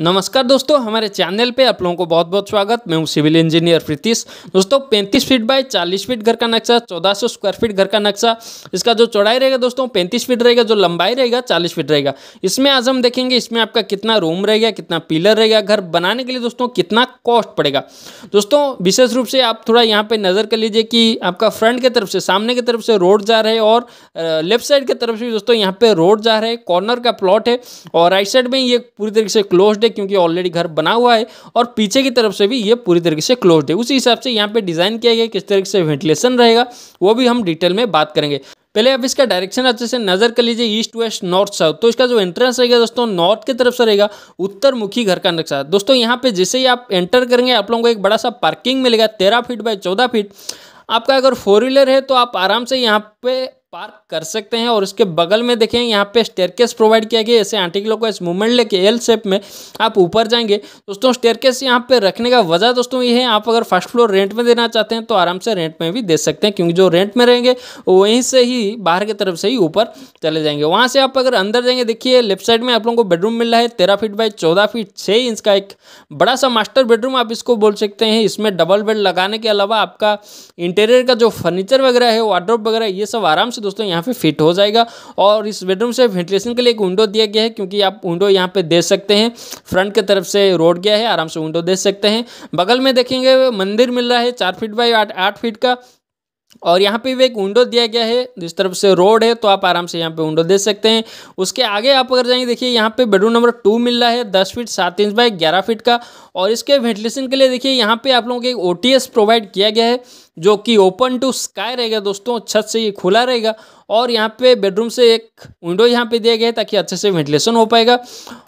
नमस्कार दोस्तों हमारे चैनल पे आप लोगों को बहुत बहुत स्वागत मैं हूँ सिविल इंजीनियर प्रीतिश दोस्तों 35 फीट बाय 40 फीट घर का नक्शा 1400 स्क्वायर फीट घर का नक्शा इसका जो चौड़ाई रहेगा दोस्तों 35 फीट रहेगा जो लंबाई रहेगा 40 फीट रहेगा इसमें आज हम देखेंगे इसमें आपका कितना रूम रहेगा कितना पिलर रहेगा घर बनाने के लिए दोस्तों कितना कॉस्ट पड़ेगा दोस्तों विशेष रूप से आप थोड़ा यहाँ पर नज़र कर लीजिए कि आपका फ्रंट की तरफ से सामने की तरफ से रोड जा रहे और लेफ्ट साइड की तरफ से दोस्तों यहाँ पर रोड जा रहे कॉर्नर का प्लॉट है और राइट साइड में ये पूरी तरीके से क्लोज दे क्योंकि ऑलरेडी घर बना हुआ है और पीछे की तरफ से भी ये पूरी तरीके से क्लोज है उसी हिसाब से यहाँ पे डिज़ाइन किया गया किस तरीके से वेंटिलेशन रहेगा वो भी हम डिटेल में बात करेंगे पहले आप इसका डायरेक्शन अच्छे से नजर कर लीजिए ईस्ट वेस्ट नॉर्थ साउथ तो इसका जो एंट्रेंस रहेगा दोस्तों नॉर्थ की तरफ से रहेगा उत्तर मुखी घर का नक्शा दोस्तों यहाँ पे जैसे ही आप एंटर करेंगे आप लोगों को एक बड़ा सा पार्किंग मिलेगा तेरह फीट बाय चौदह फीट आपका अगर फोर व्हीलर है तो आप आराम से यहाँ पे पार्क कर सकते हैं और उसके बगल में देखें यहाँ पे स्टेरकेस प्रोवाइड किया गया ऐसे आंटी के लोग को इस मूवमेंट लेके एल शेप में आप ऊपर जाएंगे दोस्तों स्टेरकेस यहाँ पे रखने का वजह दोस्तों ये है आप अगर फर्स्ट फ्लोर रेंट में देना चाहते हैं तो आराम से रेंट में भी दे सकते हैं क्योंकि जो रेंट में रहेंगे वहीं से ही बाहर की तरफ से ही ऊपर चले जाएंगे वहाँ से आप अगर अंदर जाएंगे देखिए लेफ्ट साइड में आप लोगों को बेडरूम मिल रहा है तेरह फीट बाई चौदह फीट छः इंच का एक बड़ा सा मास्टर बेडरूम आप इसको बोल सकते हैं इसमें डबल बेड लगाने के अलावा आपका इंटीरियर का जो फर्नीचर वगैरह है वार्ड्रोप वगैरह ये सब आराम से दोस्तों यहाँ पे फिट हो जाएगा और इस बेडरूम से वेंटिलेशन के लिए एक विंडो दिया गया है क्योंकि आप विंडो यहाँ पे देख सकते हैं फ्रंट की तरफ से रोड गया है आराम से विंडो देख सकते हैं बगल में देखेंगे मंदिर मिल रहा है चार फीट बाई आठ आठ फीट का और यहाँ पे भी एक विंडो दिया गया है जिस तरफ से रोड है तो आप आराम से यहाँ पे विंडो दे सकते हैं उसके आगे आप अगर जाएंगे देखिए यहाँ पे बेडरूम नंबर टू मिल रहा है दस फीट सात इंच बाय ग्यारह फीट का और इसके वेंटिलेशन के लिए देखिए यहाँ पे आप लोगों को एक ओटीएस प्रोवाइड किया गया है जो कि ओपन टू स्काई रहेगा दोस्तों छत से ये खुला रहेगा और यहाँ पे बेडरूम से एक विंडो यहाँ पे दिया गया है ताकि अच्छे से वेंटिलेशन हो पाएगा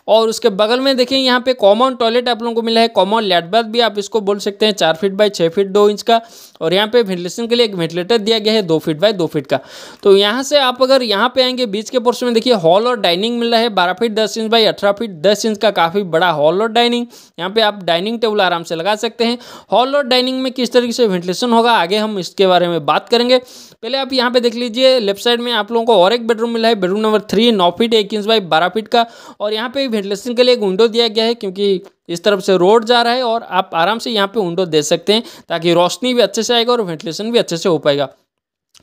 और उसके बगल में देखें यहाँ पे कॉमन टॉयलेट आप लोगों को मिला है कॉमन लेट बाथ भी आप इसको बोल सकते हैं चार फीट बाय छः फीट दो इंच का और यहाँ पे वेंटिलेशन के लिए एक वेंटिलेटर दिया गया है दो फीट बाय दो फीट का तो यहाँ से आप अगर यहाँ पे आएंगे बीच के पोर्स में देखिए हॉल और डाइनिंग मिल रहा है बारह फीट दस इंच बाई अठारह फीट दस इंच का काफ़ी बड़ा हॉल और डाइनिंग यहाँ पे आप डाइनिंग टेबल आराम से लगा सकते हैं हॉल और डाइनिंग में किस तरीके से वेंटिलेशन होगा आगे हम इसके बारे में बात करेंगे पहले आप यहाँ पे देख लीजिए लेफ्ट साइड में आप लोगों को और एक बेडरूम मिला है बेडरूम नंबर थ्री नौ फीट एक इंच बाई बारह फीट का और यहाँ पे वेंटिलेशन के लिए एक विंडो दिया गया है क्योंकि इस तरफ से रोड जा रहा है और आप आराम से यहाँ पे विंडो दे सकते हैं ताकि रोशनी भी अच्छे से आएगा और वेंटिलेशन भी अच्छे से हो पाएगा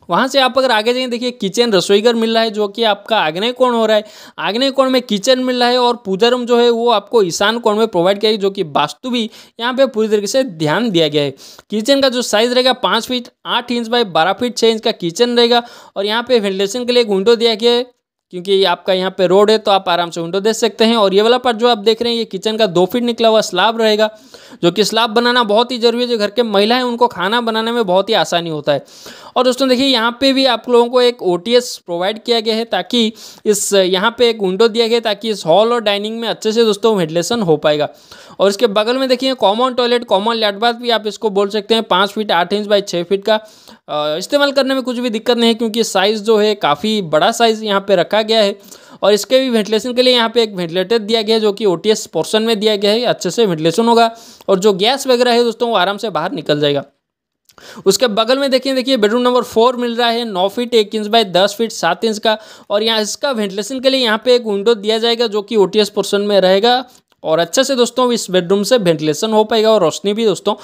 वहाँ से आप अगर आगे जाइए देखिए किचन रसोई घर मिल रहा है जो कि आपका आग्नेय कोण हो रहा है आग्नेय कोण में किचन मिल रहा है और पूजा रूम जो है वो आपको ईशान कोण में प्रोवाइड किया जो कि वास्तु भी यहाँ पे पूरी तरीके से ध्यान दिया गया है किचन का जो साइज रहेगा पाँच फीट आठ इंच बाय बारह फीट छः इंच का किचन रहेगा और यहाँ पे वेंटिलेशन के लिए एक विंडो दिया गया है क्योंकि आपका यहाँ पे रोड है तो आप आराम से विंडो देख सकते हैं और ये वाला पार्ट जो आप देख रहे हैं ये किचन का दो फीट निकला हुआ स्लाब रहेगा जो कि स्लाब बनाना बहुत ही जरूरी है जो घर के महिला है उनको खाना बनाने में बहुत ही आसानी होता है और दोस्तों देखिए यहाँ पर भी आप लोगों को एक ओ प्रोवाइड किया गया है ताकि इस यहाँ पे एक विंडो दिया गया ताकि इस हॉल और डाइनिंग में अच्छे से दोस्तों वेंटिलेशन हो पाएगा और इसके बगल में देखिए कॉमन टॉयलेट कॉमन लैट बाथ भी आप इसको बोल सकते हैं पाँच फीट आठ इंच बाई छः फीट का इस्तेमाल करने में कुछ भी दिक्कत नहीं है क्योंकि साइज़ जो है काफ़ी बड़ा साइज़ यहाँ पर रखा गया है और इसके भी वेंटिलेशन के लिए यहाँ पे एक वेंटिलेटर दिया गया है जो कि ओ पोर्शन में दिया गया है अच्छे से वेंटिलेशन होगा और जो गैस वगैरह है दोस्तों वो आराम से बाहर निकल जाएगा उसके बगल में देखिए देखिए बेडरूम नंबर फोर मिल रहा है नौ फीट एक इंच बाय दस फीट सात इंच का और यहाँ इसका वेंटिलेशन के लिए यहाँ पे एक विंडो दिया जाएगा जो कि ओ टी में रहेगा और अच्छे से दोस्तों इस बेडरूम से वेंटिलेशन हो पाएगा और रोशनी भी दोस्तों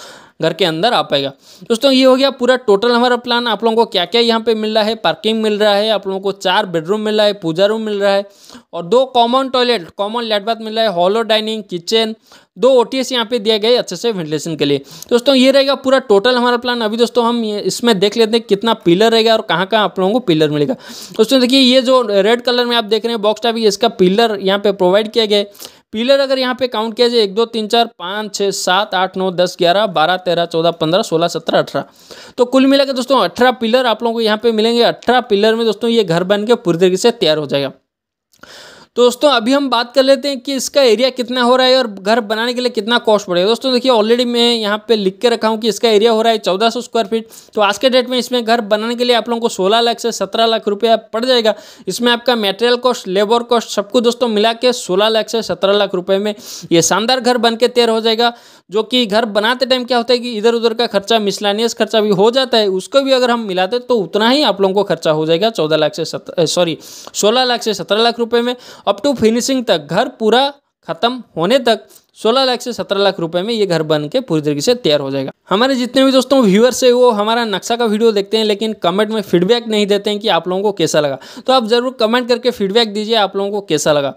घर के अंदर आ पाएगा दोस्तों ये हो गया पूरा टोटल हमारा प्लान आप लोगों को क्या क्या यहाँ पे मिल रहा है पार्किंग मिल रहा है आप लोगों को चार बेडरूम मिल रहा है पूजा रूम मिल रहा है और दो कॉमन टॉयलेट कॉमन लेट बाथ मिल रहा है हॉल और डाइनिंग किचन दो ओ टी यहाँ पे दिए गए अच्छे से वेंटिलेशन के लिए दोस्तों ये रहेगा पूरा टोटल हमारा प्लान अभी दोस्तों हम इसमें देख लेते हैं कितना पिलर रहेगा और कहाँ कहाँ आप लोगों को पिलर मिलेगा दोस्तों देखिए ये जो रेड कलर में आप देख रहे हैं बॉक्स टाइप इसका पिलर यहाँ पे प्रोवाइड किया गया है पिलर अगर यहाँ पे काउंट किया जाए एक दो तीन चार पाँच छः सात आठ नौ दस ग्यारह बारह तेरह चौदह पंद्रह सोलह सत्रह अठारह तो कुल मिला दोस्तों अठारह पिलर आप लोगों को यहाँ पे मिलेंगे अठारह पिलर में दोस्तों ये घर बन के पूरी तरीके से तैयार हो जाएगा तो दोस्तों अभी हम बात कर लेते हैं कि इसका एरिया कितना हो रहा है और घर बनाने के लिए कितना कॉस्ट पड़ेगा दोस्तों देखिए ऑलरेडी मैं यहाँ पे लिख के रखा हूँ कि इसका एरिया हो रहा है चौदह स्क्वायर फीट तो आज के डेट में इसमें घर बनाने के लिए आप लोगों को सोलह लाख से सत्रह लाख रुपया पड़ जाएगा इसमें आपका मेटेरियल कॉस्ट लेबर कॉस्ट सबको दोस्तों मिला के सोलह लाख से सत्रह लाख रुपये में ये शानदार घर बन के तैयार हो जाएगा जो कि घर बनाते टाइम क्या होता है कि इधर उधर का खर्चा मिसलानियस खर्चा भी हो जाता है उसको भी अगर हम मिलाते तो उतना ही आप लोगों को खर्चा हो जाएगा चौदह लाख से सत्रह सॉरी सोलह लाख से सत्रह लाख रुपये में अप टू फिनिशिंग तक घर पूरा ख़त्म होने तक सोलह लाख से सत्रह लाख रुपए में ये घर बन के पूरी तरीके से तैयार हो जाएगा हमारे जितने भी दोस्तों व्यूअर्स है वो हमारा नक्शा का वीडियो देखते हैं लेकिन कमेंट में फीडबैक नहीं देते हैं कि आप लोगों को कैसा लगा तो आप ज़रूर कमेंट करके फीडबैक दीजिए आप लोगों को कैसा लगा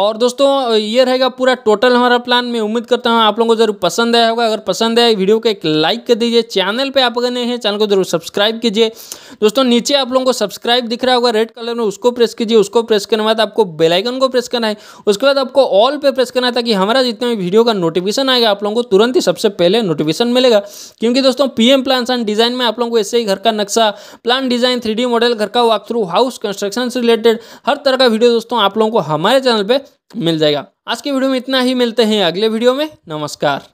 और दोस्तों ये रहेगा पूरा टोटल हमारा प्लान मैं उम्मीद करता हूँ आप लोगों को जरूर पसंद आया होगा अगर पसंद आए वीडियो को एक लाइक कर दीजिए चैनल पर आप अगर नहीं हैं चैनल को जरूर सब्सक्राइब कीजिए दोस्तों नीचे आप लोगों को सब्सक्राइब दिख रहा होगा रेड कलर में उसको प्रेस कीजिए उसको प्रेस करने के बाद आपको बेलाइकन को प्रेस करना है उसके बाद आपको ऑल पे प्रेस करना है ताकि हमारा जितने भी वीडियो का नोटिफिकेशन आएगा आप लोगों को तुरंत ही सबसे पहले नोटिफिकेशन मिलेगा क्योंकि दोस्तों पीएम प्लान एंड डिजाइन में आप लोगों को ऐसे ही घर का नक्शा प्लान डिजाइन थ्री मॉडल घर का वॉक थ्रू हाउस कंस्ट्रक्शन से रिलेटेड हर तरह का वीडियो दोस्तों आप लोगों को हमारे चैनल पर मिल जाएगा आज के वीडियो में इतना ही मिलते हैं अगले वीडियो में नमस्कार